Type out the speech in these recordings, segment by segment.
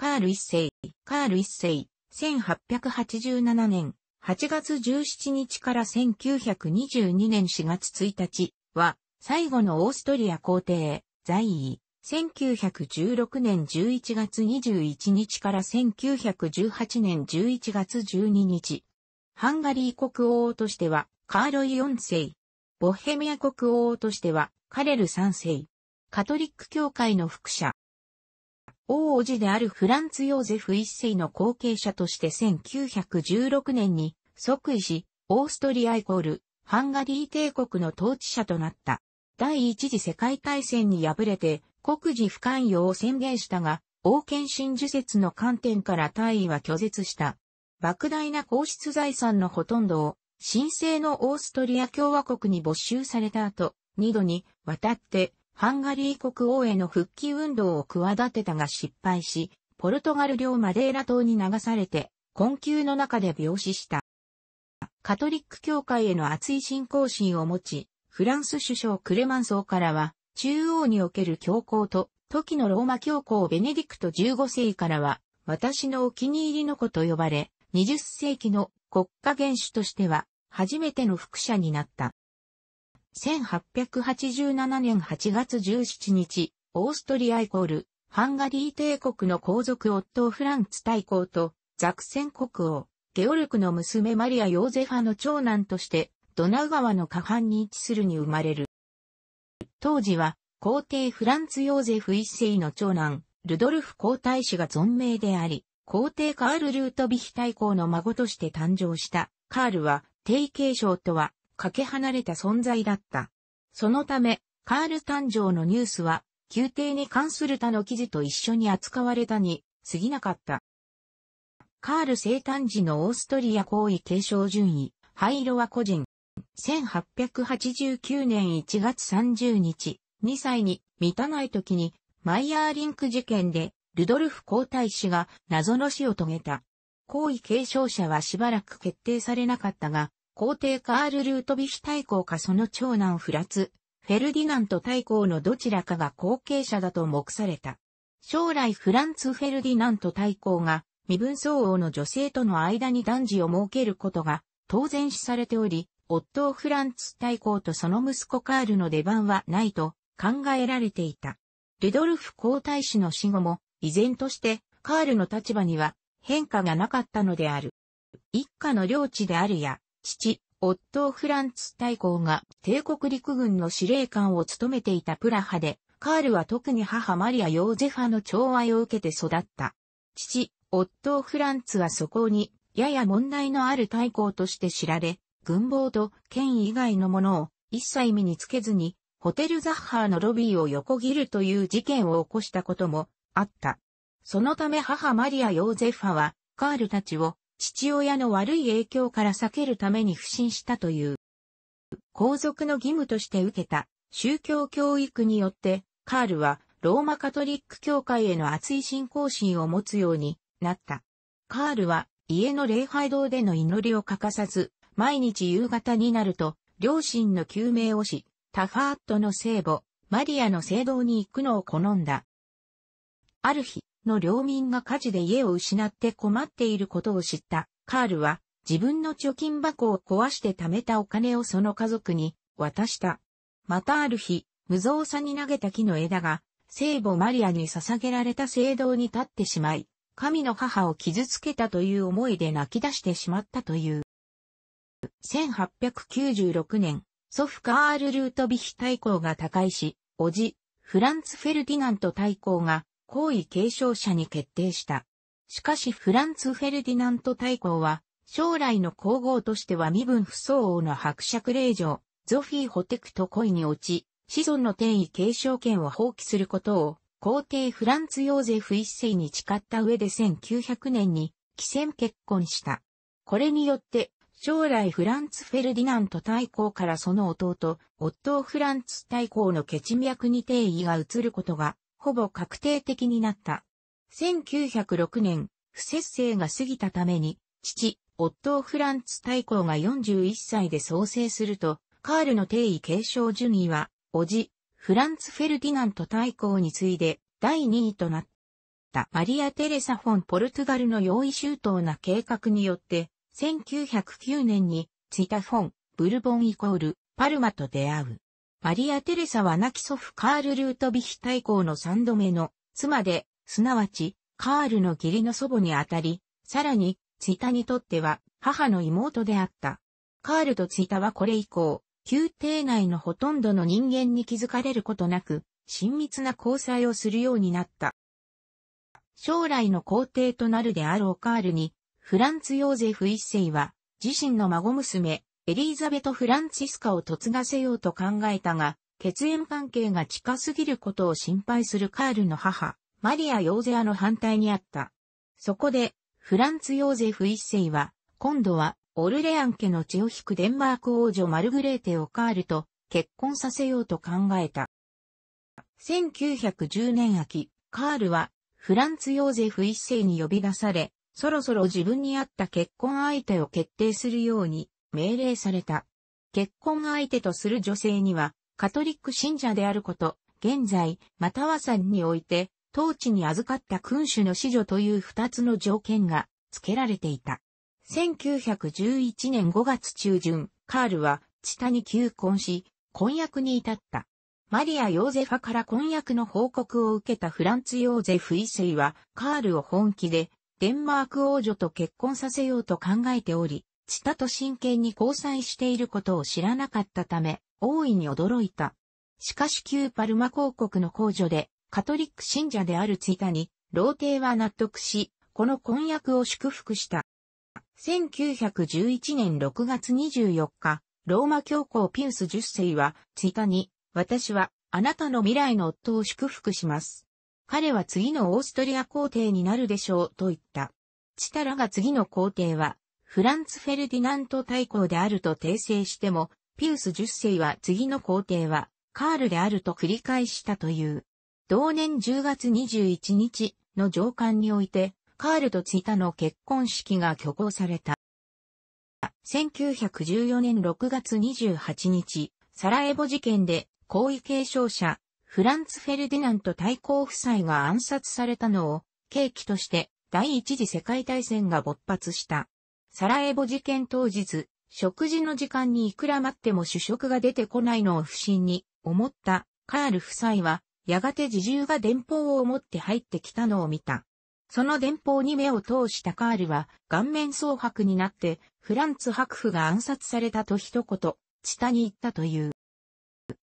カール一世、カール一世、1887年8月17日から1922年4月1日は、最後のオーストリア皇帝、在位、1916年11月21日から1918年11月12日。ハンガリー国王としては、カーロイ4世。ボヘミア国王としては、カレル3世。カトリック教会の副者、王子であるフランツ・ヨーゼフ一世の後継者として1916年に即位し、オーストリアイコール、ハンガリー帝国の統治者となった。第一次世界大戦に敗れて、国事不寛容を宣言したが、王権真受説の観点から大尉は拒絶した。莫大な皇室財産のほとんどを、神聖のオーストリア共和国に没収された後、二度に渡ってハンガリー国王への復帰運動を企てたが失敗し、ポルトガル領マデーラ島に流されて、困窮の中で病死した。カトリック教会への熱い信仰心を持ち、フランス首相クレマンソーからは、中央における教皇と、時のローマ教皇ベネディクト15世からは、私のお気に入りの子と呼ばれ、20世紀の国家元首としては、初めての副者になった。1887年8月17日、オーストリアイコール、ハンガリー帝国の皇族オットー・フランツ大公と、ザクセン国王、ゲオルクの娘マリア・ヨーゼファの長男として、ドナウ川の下半に位置するに生まれる。当時は、皇帝フランツ・ヨーゼフ一世の長男、ルドルフ皇太子が存命であり、皇帝カール・ルートヴィヒ大公の孫として誕生した、カールは、帝継承とは、かけ離れた存在だった。そのため、カール誕生のニュースは、宮廷に関する他の記事と一緒に扱われたに、過ぎなかった。カール生誕時のオーストリア皇位継承順位、灰色は個人。1889年1月30日、2歳に満たない時に、マイヤーリンク事件で、ルドルフ皇太子が謎の死を遂げた。皇位継承者はしばらく決定されなかったが、皇帝カール・ルートヴィヒ大公かその長男フラツ、フェルディナント大公のどちらかが後継者だと目された。将来フランツ・フェルディナント大公が身分相応の女性との間に男児を設けることが当然視されており、夫をフランツ大公とその息子カールの出番はないと考えられていた。ルドルフ皇太子の死後も依然としてカールの立場には変化がなかったのである。一家の領地であるや、父、オットー・フランツ大公が帝国陸軍の司令官を務めていたプラハで、カールは特に母マリア・ヨーゼファの寵愛を受けて育った。父、オットー・フランツはそこに、やや問題のある大公として知られ、軍防と剣以外のものを一切身につけずに、ホテルザッハーのロビーを横切るという事件を起こしたこともあった。そのため母マリア・ヨーゼファは、カールたちを父親の悪い影響から避けるために不審したという。皇族の義務として受けた宗教教育によって、カールはローマカトリック教会への熱い信仰心を持つようになった。カールは家の礼拝堂での祈りを欠かさず、毎日夕方になると、両親の救命をし、タファーットの聖母、マリアの聖堂に行くのを好んだ。ある日、の領民が火事で家を失って困っていることを知ったカールは自分の貯金箱を壊して貯めたお金をその家族に渡した。またある日、無造作に投げた木の枝が聖母マリアに捧げられた聖堂に立ってしまい、神の母を傷つけたという思いで泣き出してしまったという。1896年、祖父カール・ルートヴィヒ大公が他界し、叔父、フランツ・フェルディナント大公が皇位継承者に決定した。しかしフランツ・フェルディナント大公は、将来の皇后としては身分不相応の伯爵令嬢、ゾフィー・ホテクと恋に落ち、子孫の転移継承権を放棄することを、皇帝フランツ・ヨーゼフ一世に誓った上で1900年に、既戦結婚した。これによって、将来フランツ・フェルディナント大公からその弟、夫フランツ大公の血脈に定位が移ることがほぼ確定的になった。1906年、不節制が過ぎたために、父、オットー・フランツ大公が41歳で創生すると、カールの定位継承順位は、おじ、フランツ・フェルディナント大公に次いで、第2位となった。マリア・テレサ・フォン・ポルトガルの用意周到な計画によって、1909年に、ツィタ・フォン、ブルボンイコール、パルマと出会う。マリア・テレサは亡き祖父カール・ルートビヒ大公の三度目の妻で、すなわち、カールの義理の祖母にあたり、さらに、ツイタにとっては母の妹であった。カールとツイタはこれ以降、宮廷内のほとんどの人間に気づかれることなく、親密な交際をするようになった。将来の皇帝となるであろうカールに、フランツ・ヨーゼフ一世は、自身の孫娘、エリーザベト・フランチスカを嫁がせようと考えたが、血縁関係が近すぎることを心配するカールの母、マリア・ヨーゼアの反対にあった。そこで、フランツ・ヨーゼフ一世は、今度は、オルレアン家の血を引くデンマーク王女マルグレーテをカールと結婚させようと考えた。1910年秋、カールは、フランツ・ヨーゼフ一世に呼び出され、そろそろ自分に合った結婚相手を決定するように命令された。結婚相手とする女性には、カトリック信者であること、現在、またはんにおいて、当地に預かった君主の子女という二つの条件が付けられていた。1911年5月中旬、カールは、チタに求婚し、婚約に至った。マリア・ヨーゼファから婚約の報告を受けたフランツ・ヨーゼフ一世は、カールを本気で、デンマーク王女と結婚させようと考えており、チタと真剣に交際していることを知らなかったため、大いに驚いた。しかし旧パルマ公国の公女で、カトリック信者であるチタに、老帝は納得し、この婚約を祝福した。1911年6月24日、ローマ教皇ピウス10世は、ツイタに、私は、あなたの未来の夫を祝福します。彼は次のオーストリア皇帝になるでしょう、と言った。チタらが次の皇帝は、フランツ・フェルディナント大公であると訂正しても、ピウス10世は次の皇帝は、カールであると繰り返したという。同年10月21日の上官において、カールとツイタの結婚式が挙行された。1914年6月28日、サラエボ事件で、皇位継承者、フランツ・フェルディナント大公夫妻が暗殺されたのを、契機として、第一次世界大戦が勃発した。サラエボ事件当日、食事の時間にいくら待っても主食が出てこないのを不審に思ったカール夫妻は、やがて自重が電報を持って入ってきたのを見た。その電報に目を通したカールは、顔面蒼白になって、フランツ白父が暗殺されたと一言、チタに言ったという。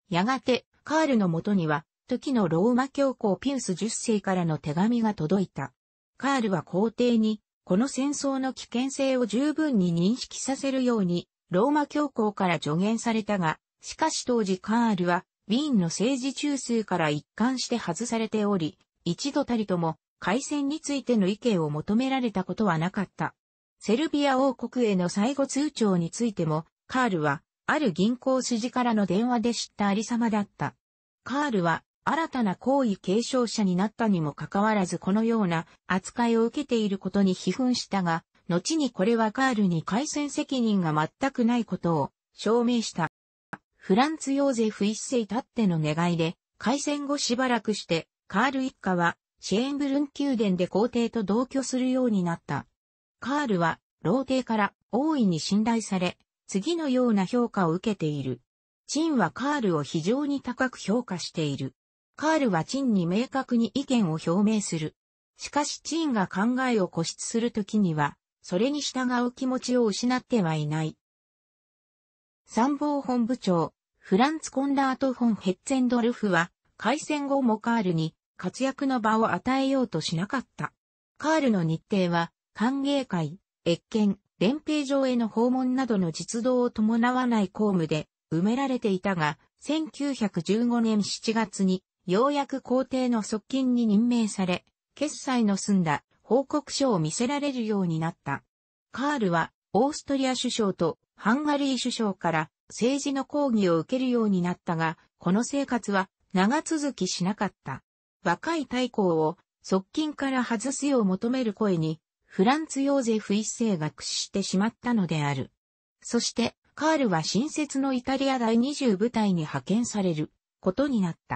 やがて、カールの元には、時のローマ教皇ピウス10世からの手紙が届いた。カールは皇帝に、この戦争の危険性を十分に認識させるように、ローマ教皇から助言されたが、しかし当時カールは、ウィーンの政治中枢から一貫して外されており、一度たりとも、開戦についての意見を求められたことはなかった。セルビア王国への最後通帳についても、カールは、ある銀行筋からの電話で知ったありさまだった。カールは、新たな皇位継承者になったにもかかわらずこのような扱いを受けていることに批判したが、後にこれはカールに改戦責任が全くないことを証明した。フランツ・ヨーゼフ一世たっての願いで、改戦後しばらくして、カール一家はシェーンブルン宮殿で皇帝と同居するようになった。カールは、老帝から大いに信頼され、次のような評価を受けている。チンはカールを非常に高く評価している。カールはチンに明確に意見を表明する。しかしチンが考えを固執するときには、それに従う気持ちを失ってはいない。参謀本部長、フランツ・コンラート・フォン・ヘッツェンドルフは、開戦後もカールに活躍の場を与えようとしなかった。カールの日程は、歓迎会、越見、連兵場への訪問などの実動を伴わない公務で埋められていたが、1915年7月にようやく皇帝の側近に任命され、決裁の済んだ報告書を見せられるようになった。カールは、オーストリア首相とハンガリー首相から政治の抗議を受けるようになったが、この生活は長続きしなかった。若い大公を側近から外すよう求める声に、フランツ・ヨーゼフ一世が屈してしまったのである。そして、カールは新設のイタリア第20部隊に派遣されることになった。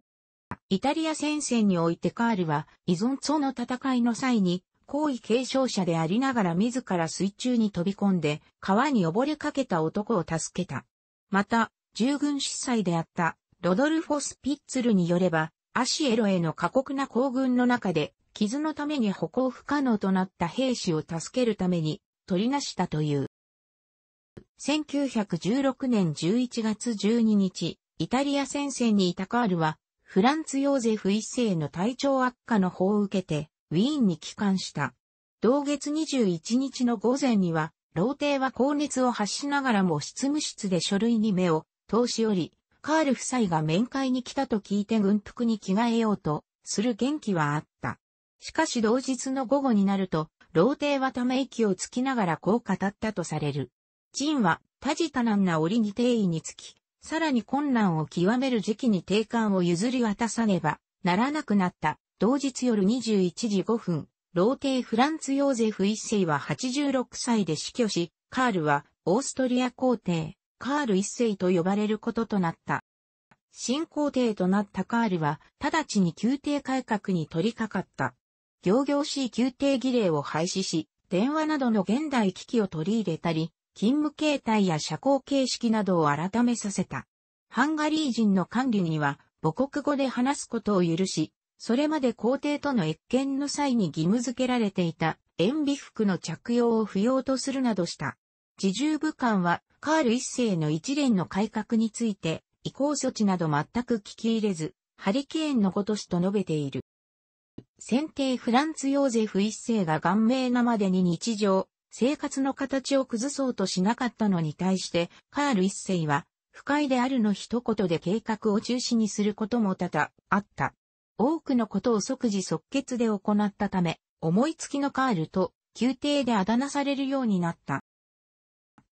イタリア戦線においてカールは依存との戦いの際に、皇位継承者でありながら自ら水中に飛び込んで、川に溺れかけた男を助けた。また、従軍司祭であったロドルフォス・ピッツルによれば、アシエロへの過酷な行軍の中で、傷のために歩行不可能となった兵士を助けるために取りなしたという。1916年11月12日、イタリア戦線にいたカールはフランツ・ヨーゼフ一世の体調悪化の法を受けて、ウィーンに帰還した。同月21日の午前には、老帝は高熱を発しながらも執務室で書類に目を通しおり、カール夫妻が面会に来たと聞いて軍服に着替えようとする元気はあった。しかし同日の午後になると、老帝はため息をつきながらこう語ったとされる。ジンは、たじたなんな折に定位につき、さらに困難を極める時期に定款を譲り渡さねばならなくなった。同日夜21時5分、老帝フランツ・ヨーゼフ一世は86歳で死去し、カールはオーストリア皇帝、カール一世と呼ばれることとなった。新皇帝となったカールは、直ちに宮廷改革に取り掛かった。行々しい宮廷儀礼を廃止し、電話などの現代機器を取り入れたり、勤務形態や社交形式などを改めさせた。ハンガリー人の管理には母国語で話すことを許し、それまで皇帝との謁見の際に義務づけられていた塩尾服の着用を不要とするなどした。自重武官はカール一世の一連の改革について移行措置など全く聞き入れず、ハリケーンのごとしと述べている。先帝フランツ・ヨーゼフ一世が顔名なまでに日常、生活の形を崩そうとしなかったのに対して、カール一世は、不快であるの一言で計画を中止にすることも多々あった。多くのことを即時即決で行ったため、思いつきのカールと宮廷であだなされるようになった。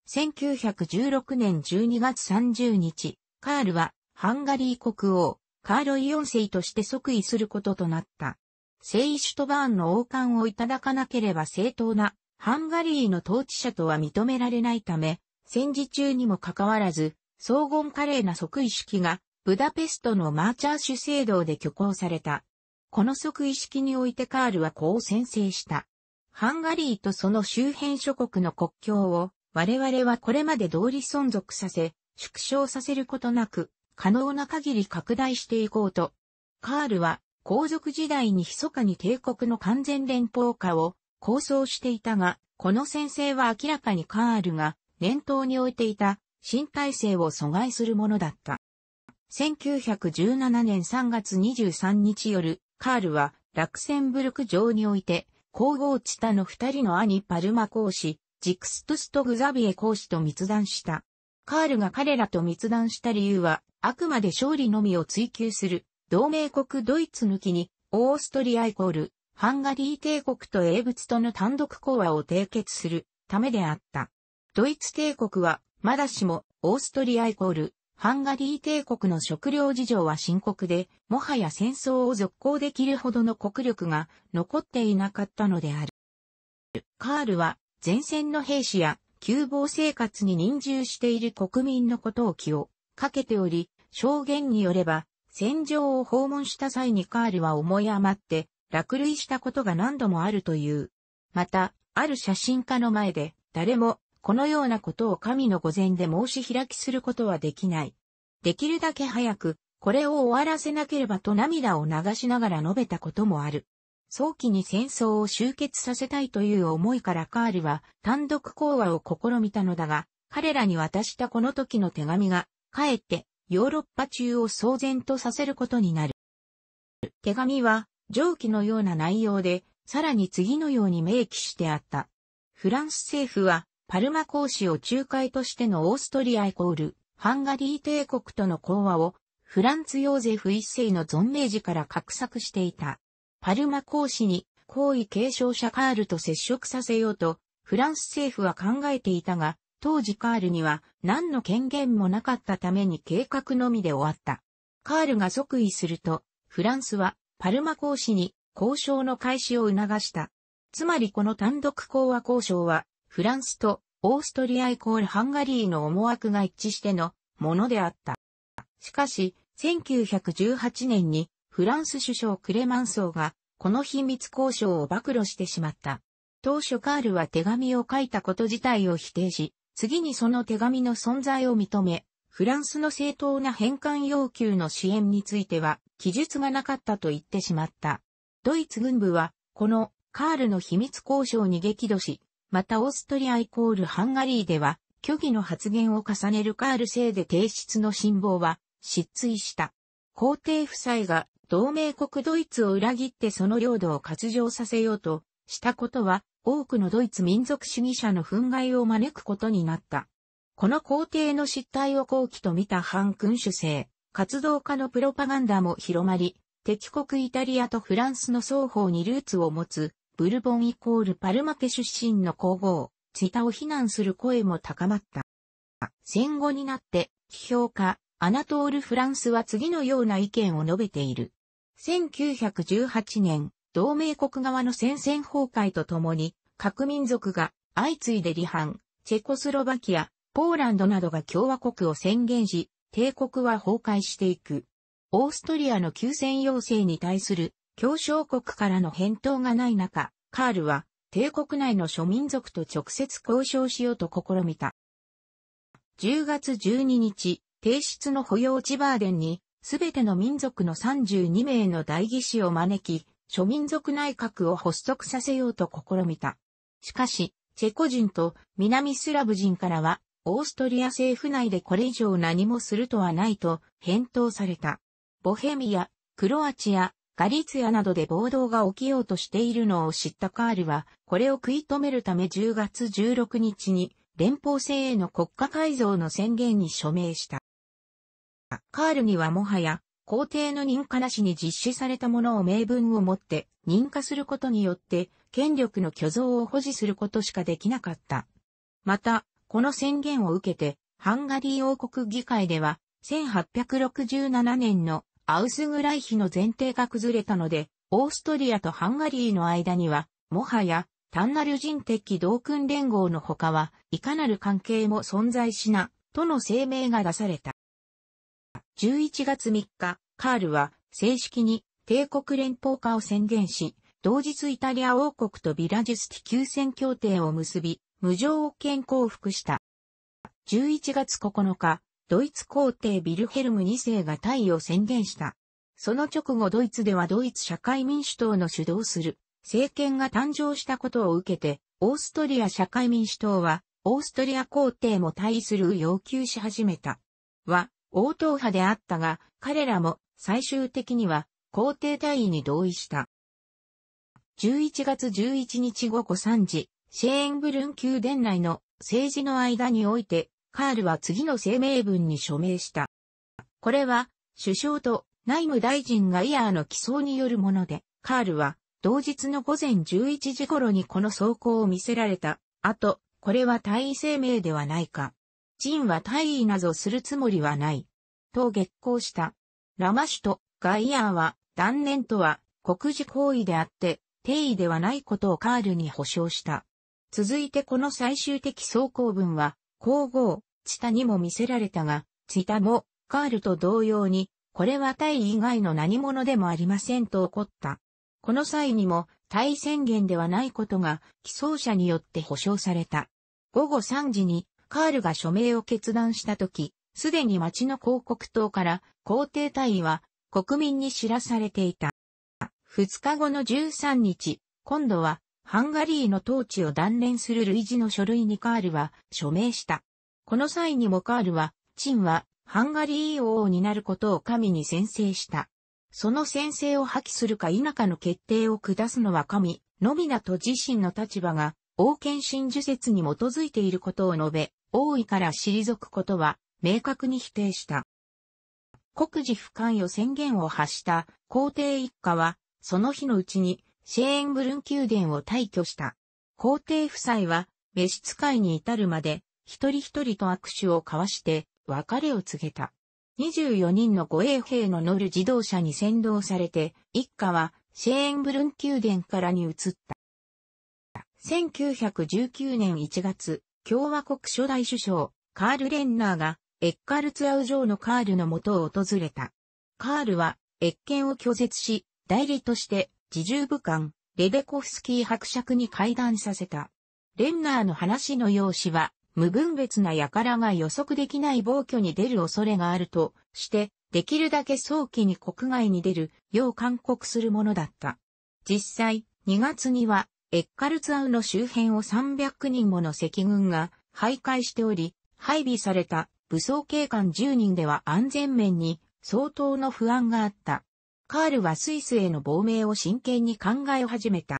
1916年12月30日、カールはハンガリー国王、カーロイン世として即位することとなった。聖イシュトバーンの王冠をいただかなければ正当なハンガリーの統治者とは認められないため、戦時中にもかかわらず、荘厳華麗な即位式が、ブダペストのマーチャー主制度で挙行された。この即位式においてカールはこう宣誓した。ハンガリーとその周辺諸国の国境を、我々はこれまで通理存続させ、縮小させることなく、可能な限り拡大していこうと。カールは、皇族時代に密かに帝国の完全連邦化を構想していたが、この先生は明らかにカールが念頭に置いていた新体制を阻害するものだった。1917年3月23日夜、カールはラクセンブルク城において、皇后チタの二人の兄パルマ公師ジクストスとグザビエ公師と密談した。カールが彼らと密談した理由は、あくまで勝利のみを追求する、同盟国ドイツ抜きに、オーストリアイコール、ハンガリー帝国と英仏との単独講和を締結するためであった。ドイツ帝国は、まだしも、オーストリアイコール、ハンガリー帝国の食料事情は深刻で、もはや戦争を続行できるほどの国力が残っていなかったのである。カールは、前線の兵士や、窮乏生活に任従している国民のことを気をかけており、証言によれば、戦場を訪問した際にカールは思い余って、落類したことが何度もあるという。また、ある写真家の前で、誰も、このようなことを神の御前で申し開きすることはできない。できるだけ早く、これを終わらせなければと涙を流しながら述べたこともある。早期に戦争を終結させたいという思いからカールは単独講和を試みたのだが、彼らに渡したこの時の手紙が、かえってヨーロッパ中を騒然とさせることになる。手紙は上記のような内容で、さらに次のように明記してあった。フランス政府は、パルマ公使を仲介としてのオーストリアイコール、ハンガリー帝国との講和を、フランツ・ヨーゼフ一世の存命時から画策していた。パルマ公使に、皇位継承者カールと接触させようと、フランス政府は考えていたが、当時カールには何の権限もなかったために計画のみで終わった。カールが即位すると、フランスはパルマ公使に交渉の開始を促した。つまりこの単独講和交渉は、フランスとオーストリアイコールハンガリーの思惑が一致してのものであった。しかし、1918年にフランス首相クレマンソーがこの秘密交渉を暴露してしまった。当初カールは手紙を書いたこと自体を否定し、次にその手紙の存在を認め、フランスの正当な返還要求の支援については、記述がなかったと言ってしまった。ドイツ軍部は、このカールの秘密交渉に激怒し、またオーストリアイコールハンガリーでは、虚偽の発言を重ねるカール制で提出の辛抱は、失墜した。皇帝夫妻が同盟国ドイツを裏切ってその領土を割譲させようとしたことは、多くのドイツ民族主義者の憤慨を招くことになった。この皇帝の失態を好機と見た反君主制、活動家のプロパガンダも広まり、敵国イタリアとフランスの双方にルーツを持つ、ブルボンイコールパルマ家出身の皇后、ツタを非難する声も高まった。戦後になって、批評家、アナトール・フランスは次のような意見を述べている。1918年、同盟国側の戦線崩壊とともに、各民族が相次いで離反、チェコスロバキア、ポーランドなどが共和国を宣言し、帝国は崩壊していく。オーストリアの休戦要請に対する協商国からの返答がない中、カールは帝国内の諸民族と直接交渉しようと試みた。10月12日、提出の保養地バーデンに、すべての民族の32名の代議士を招き、諸民族内閣を発足させようと試みた。しかし、チェコ人と南スラブ人からはオーストリア政府内でこれ以上何もするとはないと返答された。ボヘミア、クロアチア、ガリツヤなどで暴動が起きようとしているのを知ったカールは、これを食い止めるため10月16日に連邦制への国家改造の宣言に署名した。カールにはもはや皇帝の認可なしに実施されたものを名分を持って認可することによって権力の虚像を保持することしかできなかった。また、この宣言を受けて、ハンガリー王国議会では、1867年のアウスグライヒの前提が崩れたので、オーストリアとハンガリーの間には、もはや単なる人的同訓連合の他は、いかなる関係も存在しな、との声明が出された。11月3日、カールは正式に帝国連邦化を宣言し、同日イタリア王国とビラジュスティ休戦協定を結び、無条件降伏した。11月9日、ドイツ皇帝ビルヘルム2世が退位を宣言した。その直後ドイツではドイツ社会民主党の主導する政権が誕生したことを受けて、オーストリア社会民主党は、オーストリア皇帝も退位する要求し始めた。は、応答派であったが、彼らも最終的には皇帝退位に同意した。11月11日午後3時、シェーンブルン宮殿内の政治の間において、カールは次の声明文に署名した。これは、首相と内務大臣がイヤーの起草によるもので、カールは、同日の午前11時頃にこの走行を見せられた。あと、これは大意声明ではないか。ジンは大意などするつもりはない。と激高した。ラマシュとガイアーは、断念とは、国事行為であって、定位ではないことをカールに保証した。続いてこの最終的走行文は、皇后、チタにも見せられたが、チタも、カールと同様に、これはタイ以外の何者でもありませんと怒った。この際にも、タイ宣言ではないことが、起草者によって保証された。午後3時に、カールが署名を決断したとき、すでに町の広告塔から皇帝隊は国民に知らされていた。2日後の13日、今度はハンガリーの統治を断念する類似の書類にカールは署名した。この際にもカールは、チンはハンガリー王になることを神に宣誓した。その宣誓を破棄するか否かの決定を下すのは神、のみなと自身の立場が、王権神授説に基づいていることを述べ、王位から退くことは、明確に否定した。国事不関与宣言を発した皇帝一家は、その日のうちにシェーンブルン宮殿を退去した。皇帝夫妻は、召使いに至るまで、一人一人と握手を交わして、別れを告げた。24人の護衛兵の乗る自動車に先導されて、一家は、シェーンブルン宮殿からに移った。1919年1月、共和国初代首相、カール・レンナーが、エッカルツアウ城のカールのとを訪れた。カールは、越権を拒絶し、代理として自重武官、レデコフスキー伯爵に会談させた。レンナーの話の用紙は、無分別な輩が予測できない暴挙に出る恐れがあるとして、できるだけ早期に国外に出るよう勧告するものだった。実際、2月には、エッカルツアウの周辺を300人もの赤軍が徘徊しており、配備された武装警官10人では安全面に相当の不安があった。カールはスイスへの亡命を真剣に考え始めた。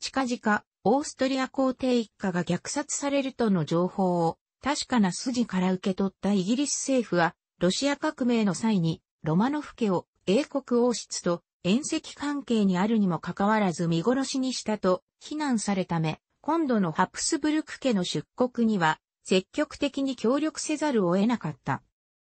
近々、オーストリア皇帝一家が虐殺されるとの情報を確かな筋から受け取ったイギリス政府は、ロシア革命の際にロマノフ家を英国王室と遠赤関係にあるにもかかわらず見殺しにしたと非難されため、今度のハプスブルク家の出国には積極的に協力せざるを得なかった。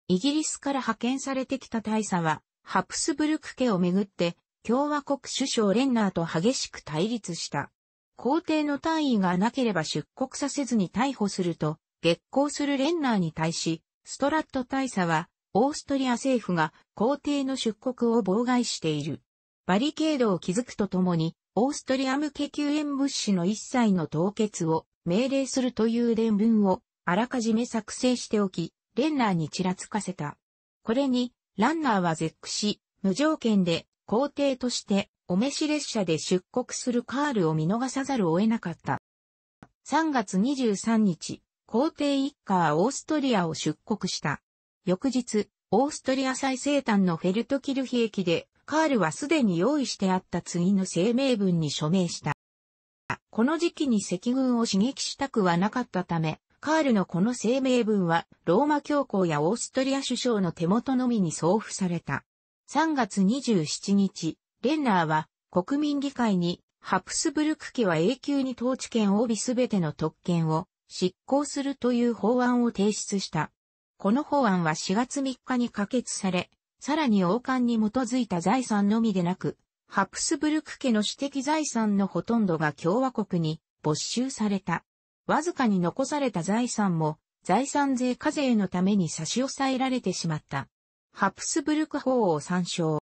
イギリスから派遣されてきた大佐は、ハプスブルク家をめぐって、共和国首相レンナーと激しく対立した。皇帝の退位がなければ出国させずに逮捕すると、激行するレンナーに対し、ストラット大佐は、オーストリア政府が皇帝の出国を妨害している。バリケードを築くとともに、オーストリア向け救援物資の一切の凍結を命令するという伝文をあらかじめ作成しておき、レンナーにちらつかせた。これに、ランナーは絶句し、無条件で皇帝としてお召し列車で出国するカールを見逃さざるを得なかった。3月23日、皇帝一家はオーストリアを出国した。翌日、オーストリア最西端のフェルトキルヒ駅で、カールはすでに用意してあった次の声明文に署名した。この時期に赤軍を刺激したくはなかったため、カールのこの声明文は、ローマ教皇やオーストリア首相の手元のみに送付された。3月27日、レンナーは、国民議会に、ハプスブルク家は永久に統治権及びすべての特権を執行するという法案を提出した。この法案は4月3日に可決され、さらに王冠に基づいた財産のみでなく、ハプスブルク家の私的財産のほとんどが共和国に没収された。わずかに残された財産も財産税課税のために差し押さえられてしまった。ハプスブルク法を参照。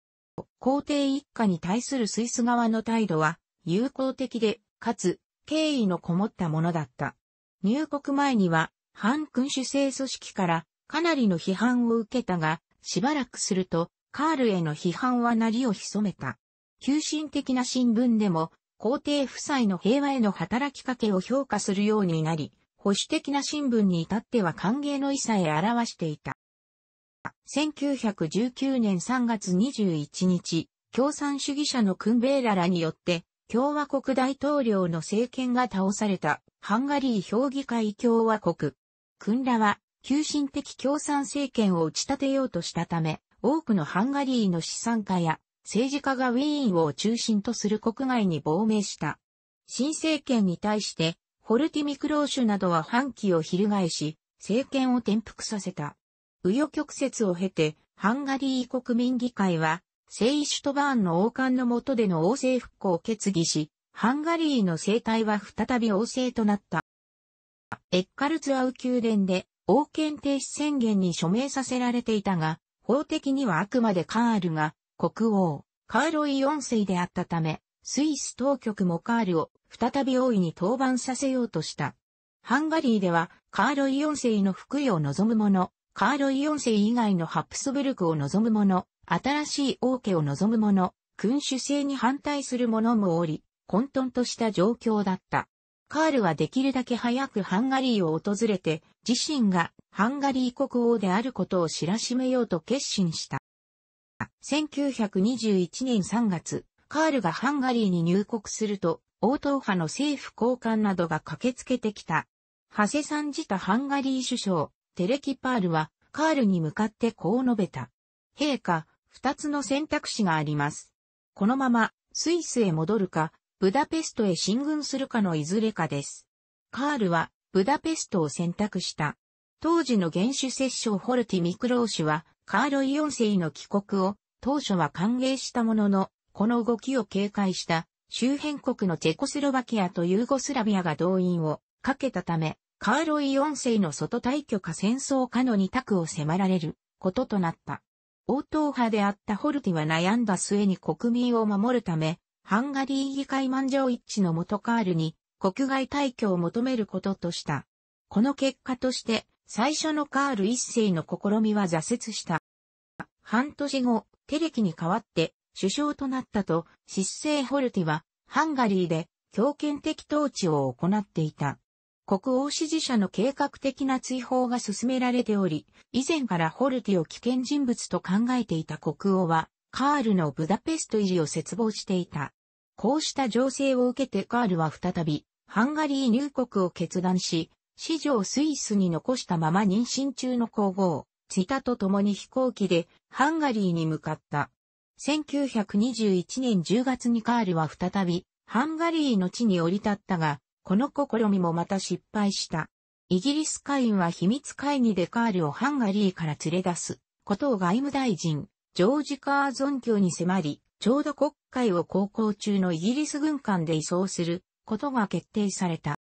皇帝一家に対するスイス側の態度は友好的で、かつ敬意のこもったものだった。入国前には反君主制組織からかなりの批判を受けたが、しばらくするとカールへの批判はなりを潜めた。急進的な新聞でも皇帝夫妻の平和への働きかけを評価するようになり、保守的な新聞に至っては歓迎の意さえ表していた。1919年3月21日、共産主義者のクンベーラらによって、共和国大統領の政権が倒された、ハンガリー評議会共和国。クンラは、急進的共産政権を打ち立てようとしたため、多くのハンガリーの資産家や政治家がウィーンを中心とする国外に亡命した。新政権に対して、ホルティミクローシュなどは反旗を翻し、政権を転覆させた。右与曲折を経て、ハンガリー国民議会は、セイシュトバーンの王冠の下での王政復興を決議し、ハンガリーの政体は再び王政となった。エッカルツアウ宮殿で王権停止宣言に署名させられていたが、法的にはあくまでカールが国王、カーロイ四世であったため、スイス当局もカールを再び王位に登板させようとした。ハンガリーでは、カーロイ四世の福位を望む者、カーロイ四世以外のハプスブルクを望む者、新しい王家を望む者、君主制に反対する者もおり、混沌とした状況だった。カールはできるだけ早くハンガリーを訪れて、自身がハンガリー国王であることを知らしめようと決心した。1921年3月、カールがハンガリーに入国すると、応答派の政府高官などが駆けつけてきた。長谷さん自他ハンガリー首相、テレキパールは、カールに向かってこう述べた。陛下、二つの選択肢があります。このまま、スイスへ戻るか、ブダペストへ進軍するかのいずれかです。カールは、ブダペストを選択した。当時の原種摂政ホルティ・ミクロー氏は、カーロイ4世の帰国を当初は歓迎したものの、この動きを警戒した周辺国のチェコスロバキアとユーゴスラビアが動員をかけたため、カーロイ4世の外退去か戦争かの二択を迫られることとなった。応答派であったホルティは悩んだ末に国民を守るため、ハンガリー議会満場一致の元カールに国外退去を求めることとした。この結果として、最初のカール一世の試みは挫折した。半年後、テレキに代わって首相となったと、失政ホルティは、ハンガリーで強権的統治を行っていた。国王支持者の計画的な追放が進められており、以前からホルティを危険人物と考えていた国王は、カールのブダペスト維持を絶望していた。こうした情勢を受けてカールは再び、ハンガリー入国を決断し、史上スイスに残したまま妊娠中の皇后、ツタと共に飛行機でハンガリーに向かった。1921年10月にカールは再びハンガリーの地に降り立ったが、この試みもまた失敗した。イギリス会員は秘密会議でカールをハンガリーから連れ出すことを外務大臣、ジョージ・カーゾン教に迫り、ちょうど国会を航行中のイギリス軍艦で移送することが決定された。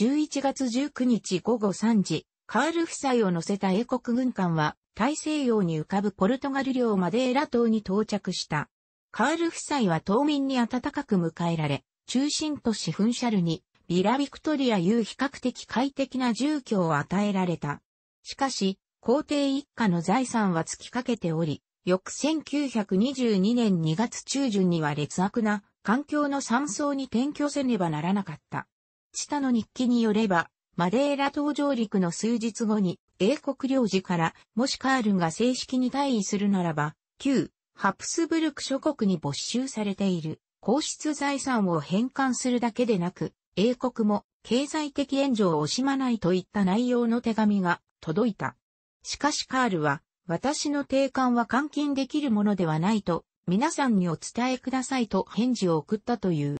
11月19日午後3時、カール夫妻を乗せた英国軍艦は、大西洋に浮かぶポルトガル領マデーラ島に到着した。カール夫妻は島民に温かく迎えられ、中心都市フンシャルに、ビラ・ビクトリアいう比較的快適な住居を与えられた。しかし、皇帝一家の財産は尽きかけており、翌1922年2月中旬には劣悪な環境の山荘に転居せねばならなかった。チタの日記によれば、マデーラ登上陸の数日後に、英国領事から、もしカールが正式に退位するならば、旧、ハプスブルク諸国に没収されている、皇室財産を返還するだけでなく、英国も経済的援助を惜しまないといった内容の手紙が届いた。しかしカールは、私の定款は換金できるものではないと、皆さんにお伝えくださいと返事を送ったという。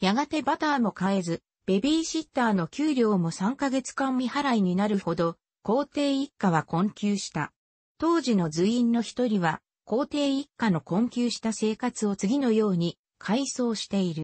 やがてバターも買えず、ベビーシッターの給料も3ヶ月間未払いになるほど、皇帝一家は困窮した。当時の随員の一人は、皇帝一家の困窮した生活を次のように回想している。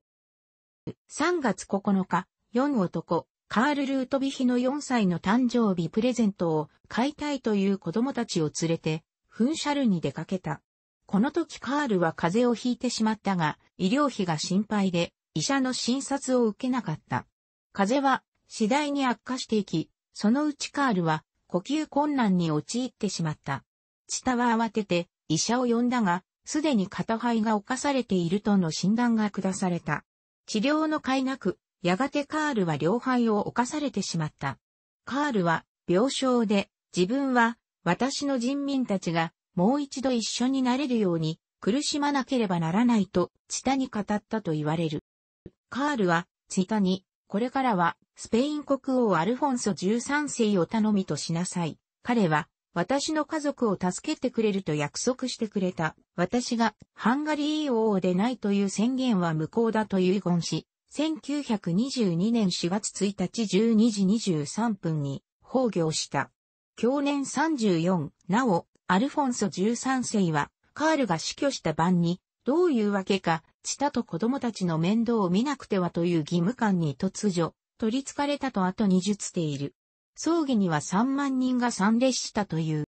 3月9日、4男、カール・ルートビヒの4歳の誕生日プレゼントを買いたいという子供たちを連れて、フンシャルに出かけた。この時カールは風邪をひいてしまったが、医療費が心配で、医者の診察を受けなかった。風は次第に悪化していき、そのうちカールは呼吸困難に陥ってしまった。チタは慌てて医者を呼んだが、すでに肩肺が侵されているとの診断が下された。治療の甲斐なく、やがてカールは両肺を侵されてしまった。カールは病床で自分は私の人民たちがもう一度一緒になれるように苦しまなければならないとチタに語ったと言われる。カールはチタにこれからは、スペイン国王アルフォンソ13世を頼みとしなさい。彼は、私の家族を助けてくれると約束してくれた。私が、ハンガリー王でないという宣言は無効だと遺言し、1922年4月1日12時23分に、崩御した。去年34、なお、アルフォンソ13世は、カールが死去した晩に、どういうわけか、チタと子供たちの面倒を見なくてはという義務感に突如、取り憑かれたと後に述ている。葬儀には3万人が参列したという。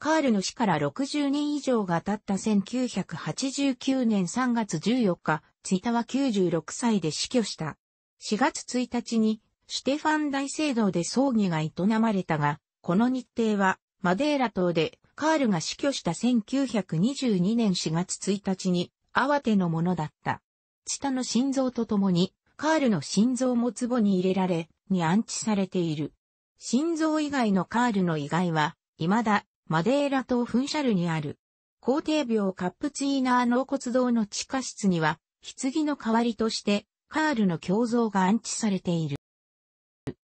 カールの死から60年以上が経った1989年3月14日、ツタは96歳で死去した。4月1日に、シュテファン大聖堂で葬儀が営まれたが、この日程は、マデーラ島で、カールが死去した1922年4月1日に、慌てのものだった。チタの心臓とともに、カールの心臓も壺に入れられ、に安置されている。心臓以外のカールの遺骸は、未だ、マデーラ島噴射炉にある。皇帝病カップチーナー納骨堂の地下室には、棺の代わりとして、カールの胸像が安置されている。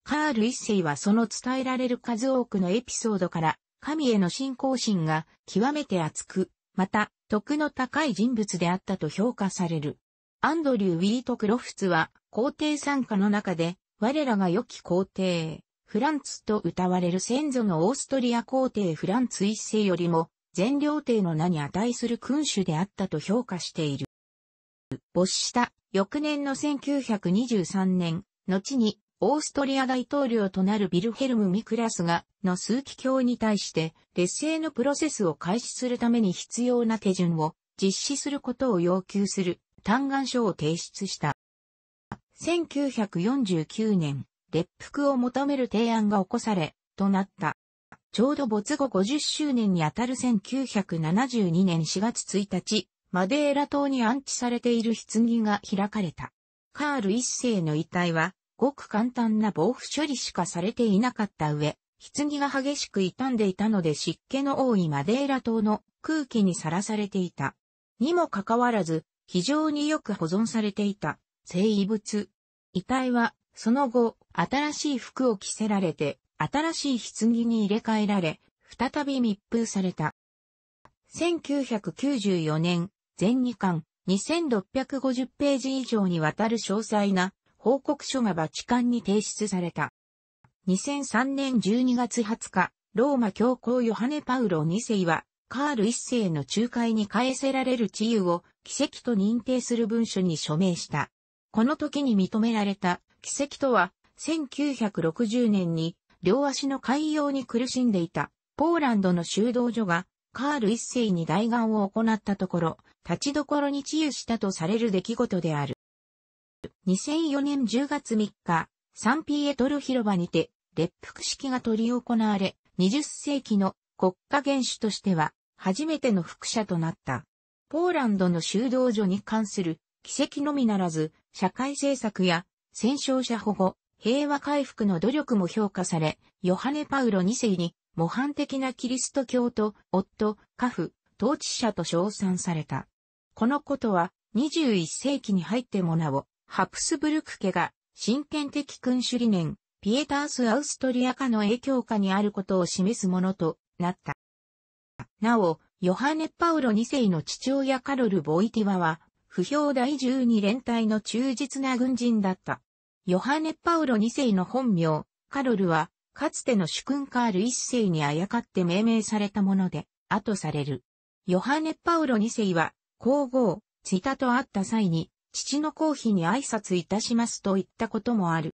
カール一世はその伝えられる数多くのエピソードから、神への信仰心が極めて厚く、また、徳の高い人物であったと評価される。アンドリュー・ウィート・クロフツは皇帝参加の中で、我らが良き皇帝、フランツと歌われる先祖のオーストリア皇帝フランツ一世よりも、全領帝の名に値する君主であったと評価している。没した翌年の1923年、後にオーストリア大統領となるビルヘルム・ミクラスが、の数奇教に対して、劣勢のプロセスを開始するために必要な手順を実施することを要求する、嘆願書を提出した。1949年、列服を求める提案が起こされ、となった。ちょうど没後50周年にあたる1972年4月1日、マデーラ島に安置されている棺が開かれた。カール一世の遺体は、ごく簡単な防腐処理しかされていなかった上、棺が激しく傷んでいたので湿気の多いマデーラ島の空気にさらされていた。にもかかわらず、非常によく保存されていた生遺物。遺体は、その後、新しい服を着せられて、新しい棺に入れ替えられ、再び密封された。1994年、全2巻、2650ページ以上にわたる詳細な報告書がバチカンに提出された。2003年12月20日、ローマ教皇ヨハネ・パウロ2世は、カール1世の仲介に返せられる治癒を奇跡と認定する文書に署名した。この時に認められた奇跡とは、1960年に両足の海洋に苦しんでいたポーランドの修道所がカール1世に代眼を行ったところ、立ちどころに治癒したとされる出来事である。2004年10月3日、サンピエトル広場にて、列腹式が執り行われ、20世紀の国家元首としては、初めての副社となった。ポーランドの修道所に関する奇跡のみならず、社会政策や戦勝者保護、平和回復の努力も評価され、ヨハネ・パウロ2世に模範的なキリスト教と夫、家父、統治者と称賛された。このことは21世紀に入ってもなお、ハプスブルク家が、神権的君主理念、ピエタース・アウストリア家の影響下にあることを示すものとなった。なお、ヨハネ・パウロ2世の父親カロル・ボイティワは、不評第12連隊の忠実な軍人だった。ヨハネ・パウロ2世の本名、カロルは、かつての主君カール1世にあやかって命名されたもので、あとされる。ヨハネ・パウロ2世は、皇后、ツタと会った際に、父の皇妃に挨拶いたしますと言ったこともある。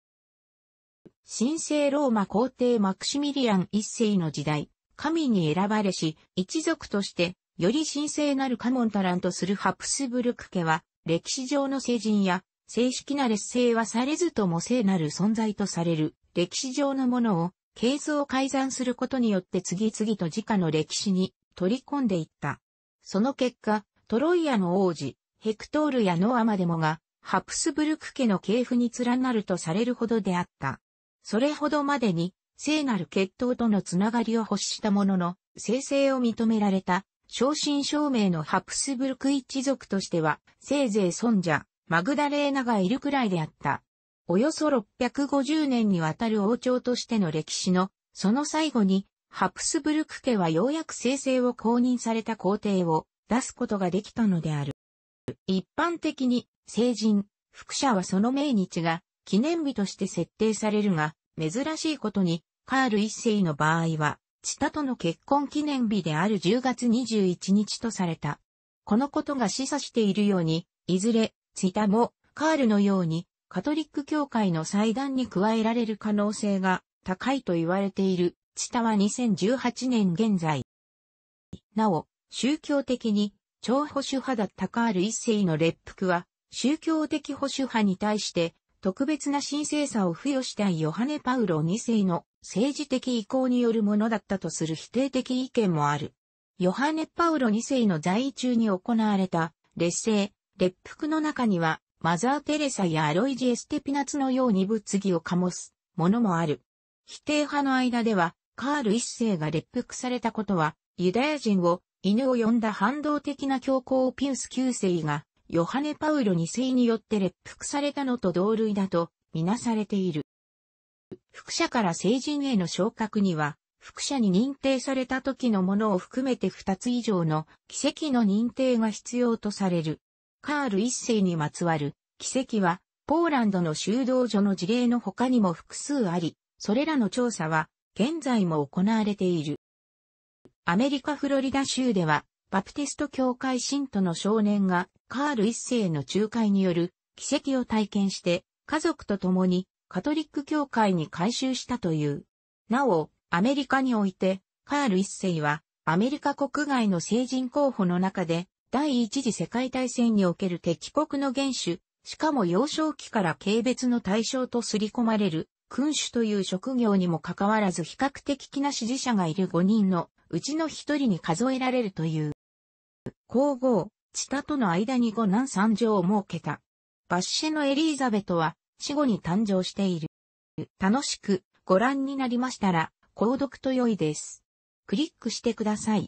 神聖ローマ皇帝マクシミリアン一世の時代、神に選ばれし、一族として、より神聖なるカモンタランとするハプスブルク家は、歴史上の聖人や、正式な劣勢はされずとも聖なる存在とされる、歴史上のものを、系図を改ざんすることによって次々と自家の歴史に取り込んでいった。その結果、トロイアの王子、ヘクトールやノアまでもが、ハプスブルク家の系譜に連なるとされるほどであった。それほどまでに、聖なる血統とのつながりを欲したものの、生成を認められた、正真正銘のハプスブルク一族としては、せいぜい尊者、マグダレーナがいるくらいであった。およそ650年にわたる王朝としての歴史の、その最後に、ハプスブルク家はようやく生成を公認された皇帝を出すことができたのである。一般的に成人、副社はその命日が記念日として設定されるが、珍しいことに、カール一世の場合は、チタとの結婚記念日である10月21日とされた。このことが示唆しているように、いずれ、チタもカールのように、カトリック教会の祭壇に加えられる可能性が高いと言われている、チタは2018年現在。なお、宗教的に超保守派だったカール一世の列服は、宗教的保守派に対して、特別な神聖さを付与したいヨハネ・パウロ二世の政治的意向によるものだったとする否定的意見もある。ヨハネ・パウロ二世の在位中に行われた劣勢、列服の中には、マザー・テレサやアロイジ・エステピナツのように物議を醸すものもある。否定派の間では、カール一世が列服されたことは、ユダヤ人を犬を呼んだ反動的な教皇ピウス9世が、ヨハネ・パウロ2世によって列服されたのと同類だと、みなされている。副者から成人への昇格には、副者に認定された時のものを含めて2つ以上の奇跡の認定が必要とされる。カール1世にまつわる奇跡は、ポーランドの修道所の事例の他にも複数あり、それらの調査は現在も行われている。アメリカフロリダ州では、バプテスト教会信徒の少年がカール一世の仲介による奇跡を体験して家族と共にカトリック教会に改宗したという。なお、アメリカにおいてカール一世はアメリカ国外の成人候補の中で第一次世界大戦における敵国の元首、しかも幼少期から軽蔑の対象とすり込まれる君主という職業にもかかわらず比較的気な支持者がいる5人のうちの1人に数えられるという。皇后、チタとの間に5男三女を設けた。バッシェのエリーザベトは死後に誕生している。楽しくご覧になりましたら、購読と良いです。クリックしてください。